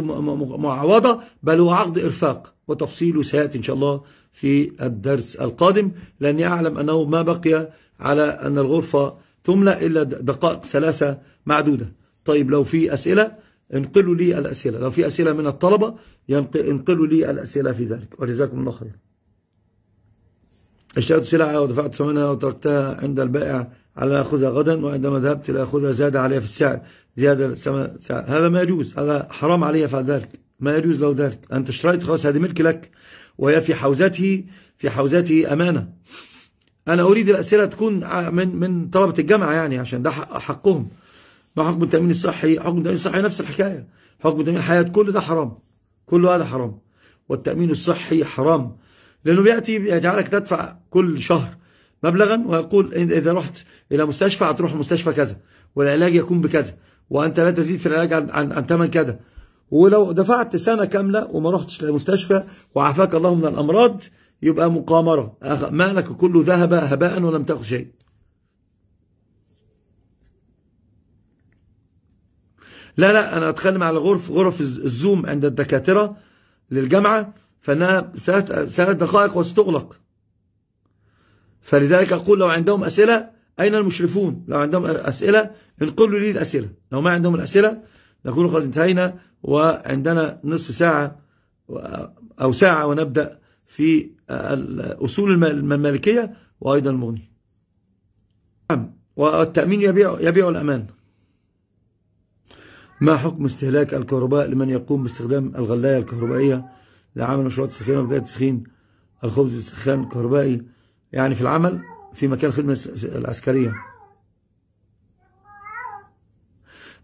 معاوضة بل هو عقد إرفاق وتفصيله سيأتي إن شاء الله في الدرس القادم لأني أعلم أنه ما بقي على أن الغرفة تملى إلا دقائق ثلاثة معدودة طيب لو في أسئلة انقلوا لي الأسئلة لو في أسئلة من الطلبة انقلوا لي الأسئلة في ذلك وجزاكم الله خيرا اشتريت سلعة ودفعت ثمنها وتركتها عند البائع على أن أخذها غدا وعندما ذهبت لأخذها زاد عليها في السعر زيادة سعر. هذا ما يجوز هذا حرام علي فعل ذلك ما يجوز له ذلك أنت اشتريت خلاص هذه ملك لك وهي في حوزته في حوزته أمانة أنا أريد الأسئلة تكون من من طلبة الجامعة يعني عشان ده حقهم ما حكم التأمين الصحي حكم التأمين الصحي نفس الحكاية حكم التأمين الحياة كل ده حرام كل هذا حرام والتأمين الصحي حرام لأنه بيأتي يجعلك تدفع كل شهر مبلغا ويقول إذا رحت إلى مستشفى هتروح مستشفى كذا والعلاج يكون بكذا وأنت لا تزيد في العلاج عن, عن, عن ثمن كذا ولو دفعت سنة كاملة وما رحتش للمستشفى وعافاك الله من الأمراض يبقى مقامرة مالك كله ذهب هباء ولم تأخذ شيء لا لا أنا أتكلم على غرف غرف الزوم عند الدكاترة للجامعة فإنها ثلاث دقائق وستغلق فلذلك أقول لو عندهم أسئلة أين المشرفون لو عندهم أسئلة انقلوا لي الأسئلة لو ما عندهم الأسئلة نكون قد انتهينا وعندنا نصف ساعة أو ساعة ونبدأ في أصول المالكية وأيضا المغني نعم. والتأمين يبيع, يبيع الأمان ما حكم استهلاك الكهرباء لمن يقوم باستخدام الغلاية الكهربائية لعمل مشروعات السخان وبداية تسخين الخبز السخان الكهربائي يعني في العمل في مكان الخدمة العسكرية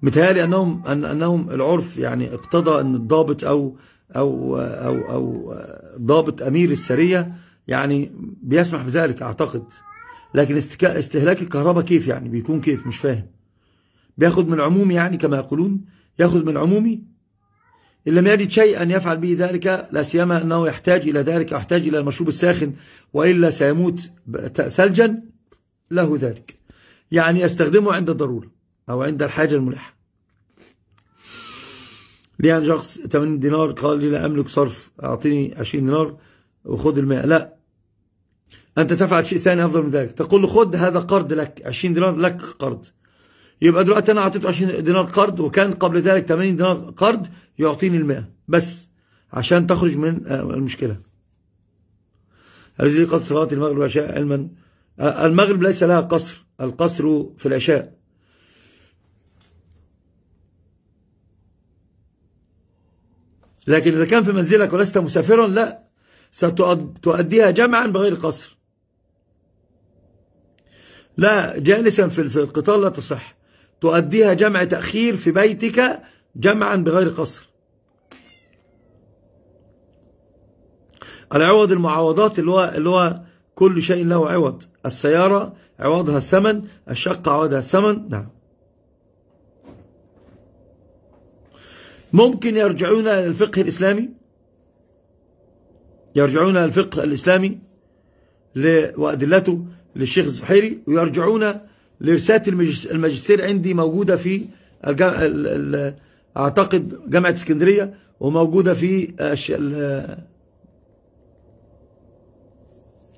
متهيألي أنهم أن أنهم العرف يعني اقتضى أن الضابط أو أو أو أو ضابط أمير السرية يعني بيسمح بذلك أعتقد لكن استهلاك الكهرباء كيف يعني بيكون كيف مش فاهم بياخد من العمومي يعني كما يقولون ياخد من العمومي إن لم يجد شيئا يفعل به ذلك لا سيما أنه يحتاج إلى ذلك يحتاج إلى المشروب الساخن وإلا سيموت ثلجا له ذلك يعني يستخدمه عند الضرورة أو عند الحاجة الملحة لي عن يعني شخص 80 دينار قال لي لا أملك صرف أعطيني 20 دينار وخذ الماء لا أنت تفعل شيء ثاني أفضل من ذلك تقول له خذ هذا قرض لك 20 دينار لك قرض يبقى دلوقتي أنا أعطيته 20 دينار قرض وكان قبل ذلك 80 دينار قرض يعطيني الماء بس عشان تخرج من آه، المشكلة الذي قصر صلاة المغرب والعشاء علما آه، المغرب ليس لها قصر القصر في العشاء لكن إذا كان في منزلك ولست مسافرا لا ستؤديها جمعا بغير قصر لا جالسا في القطار لا تصح تؤديها جمع تأخير في بيتك جمعا بغير قصر العوض المعوضات اللي هو اللي هو كل شيء له عوض السيارة عوضها الثمن الشقة عوضها الثمن نعم ممكن يرجعون إلى الفقه الإسلامي يرجعون إلى الفقه الإسلامي وأدلته للشيخ الزحيري ويرجعون لرسالة الماجستير عندي موجودة في الجامعة أعتقد جامعة اسكندرية وموجودة في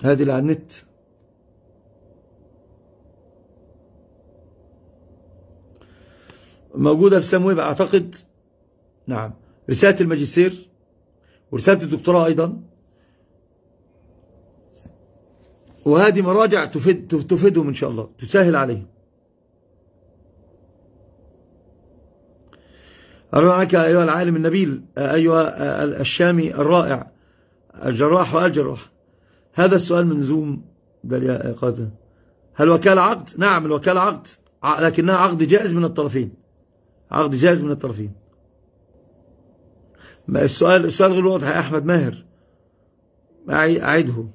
هذه اللي على النت موجودة في سام ويب أعتقد نعم رسالة الماجستير ورسالة الدكتوراه أيضا وهذه مراجع تفيد تفيدهم إن شاء الله تسهل عليهم أنا معك أيها العالم النبيل أيها الشامي الرائع الجراح والجراح هذا السؤال من زوم دليل قاتل هل وكالة عقد؟ نعم الوكالة عقد لكنها عقد جائز من الطرفين عقد جائز من الطرفين ما السؤال السؤال غير واضح يا أحمد ماهر أعيده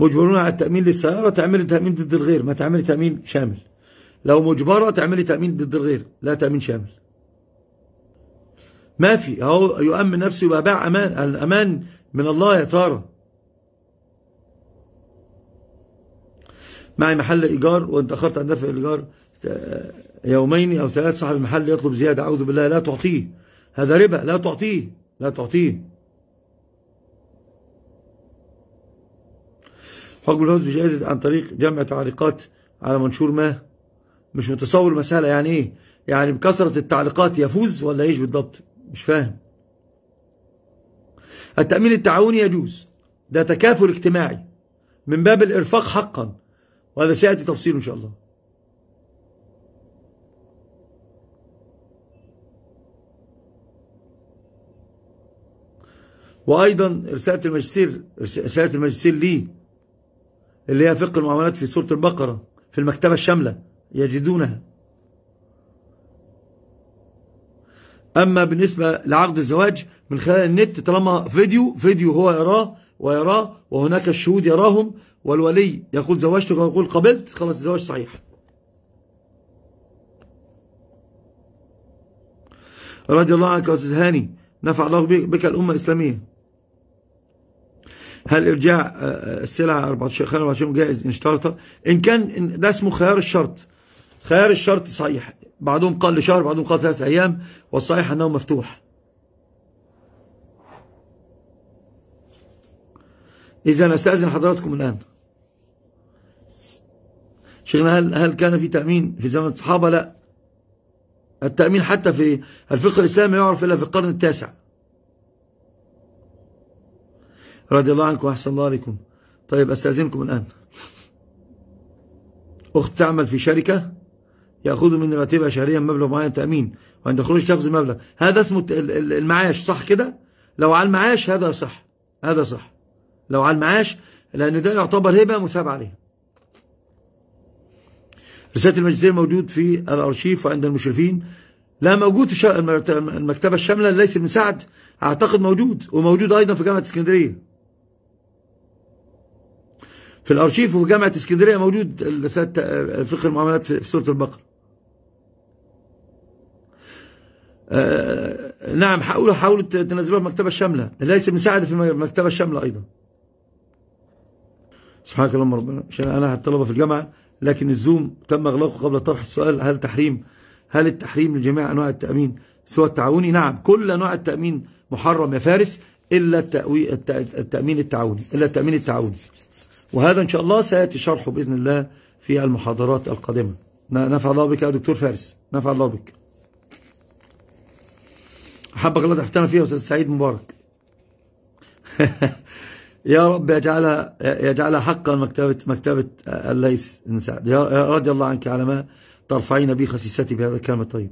مجبرون على التأمين للسيارة تعملي تأمين ضد الغير ما تعملي تأمين شامل لو مجبرة تعملي تأمين ضد الغير لا تأمين شامل ما في اهو يؤمن نفسه يبقى باع امان الامان من الله يا ترى معي محل ايجار واتاخرت عن دفع الايجار آه، يومين او ثلاث صاحب المحل يطلب زياده اعوذ بالله لا تعطيه هذا ربا لا تعطيه لا تعطيه حكم الفوز بجائزة عن طريق جمع تعليقات على منشور ما مش متصور المسألة يعني ايه يعني بكثرة التعليقات يفوز ولا ايش بالضبط مش فاهم التأمين التعاوني يجوز ده تكافل اجتماعي من باب الإرفاق حقا وهذا سيأتي تفصيله إن شاء الله وأيضا رسالة الماجستير رسالة الماجستير لي اللي هي فقه المعاملات في سورة البقرة في المكتبة الشاملة يجدونها أما بالنسبة لعقد الزواج من خلال النت طالما فيديو فيديو هو يراه ويراه وهناك الشهود يراهم والولي يقول زوجتك ويقول قبلت خلاص الزواج صحيح رضي الله عنك يا أستاذ هاني نفع الله بك الأمة الإسلامية هل إرجاع آه، آه، السلع 14 خيار 14 جائز إن اشترطها إن كان ده اسمه خيار الشرط خيار الشرط صحيح بعضهم قال لشهر بعضهم قال ثلاثة أيام والصحيح أنه مفتوح إذا أستأذن حضراتكم الآن شيخنا هل هل كان في تأمين في زمن الصحابة؟ لا التأمين حتى في الفقه الإسلامي يعرف إلا في القرن التاسع رضي الله عنكم وأحسن الله عليكم طيب أستأذنكم الآن أخت تعمل في شركة يأخذ من راتبها شهريا مبلغ معين تأمين وعند خروج شخص مبلغ هذا اسمه المعاش صح كده لو على المعاش هذا صح هذا صح لو على المعاش لأن ده يعتبر هبة مثاب عليها رسالة الماجستير موجود في الأرشيف وعند المشرفين لا موجود في المكتبة الشاملة ليس من سعد أعتقد موجود وموجود أيضا في جامعة اسكندرية في الأرشيف وفي جامعة اسكندرية موجود فقه المعاملات في سورة البقرة آه، نعم حاولوا حاولوا تنزلوها في المكتبه الشامله ليس مساعده في المكتبه الشامله ايضا سبحانك اللهم ربنا عشان انا الطلبه في الجامعه لكن الزوم تم اغلاقه قبل طرح السؤال هل تحريم هل التحريم لجميع انواع التامين سوى التعاوني نعم كل انواع التامين محرم يا فارس الا التامين التعاوني الا التامين التعاوني وهذا ان شاء الله سياتي شرحه باذن الله في المحاضرات القادمه نفع الله بك يا دكتور فارس نفع الله بك حبة الله تحتنا فيها أستاذ سعيد مبارك يا رب يجعلها يجعلها حقا مكتبة مكتبة الليث بن سعد يا رضي الله عنك على ما ترفعين به خسيستي بهذا الكلام الطيب.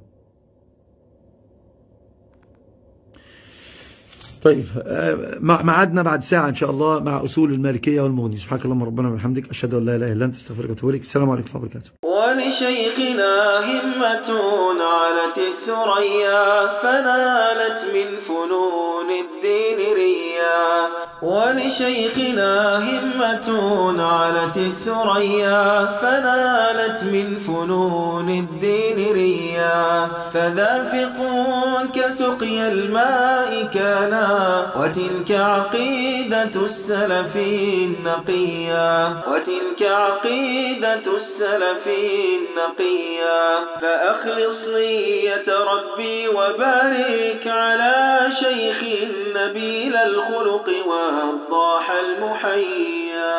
طيب آه، ميعادنا بعد ساعة إن شاء الله مع أصول المالكية والمغني سبحانك اللهم ربنا وبحمدك أشهد أن لا إله إلا أنت أستغفرك وأتوب إليك السلام عليكم ورحمة الله وبركاته. ولشيخ لنا همة علت الثريا فنالت من فنون الدين ريا ولشيخنا همة علت الثريا فنالت من فنون الدين ريا فقون كسقي الماء كانا وتلك عقيدة السلف النقيا وتلك عقيدة السلف النقيا فأخلص نية ربي وبارك على شيخ النبيل الخير الخلق وأضاح المحيا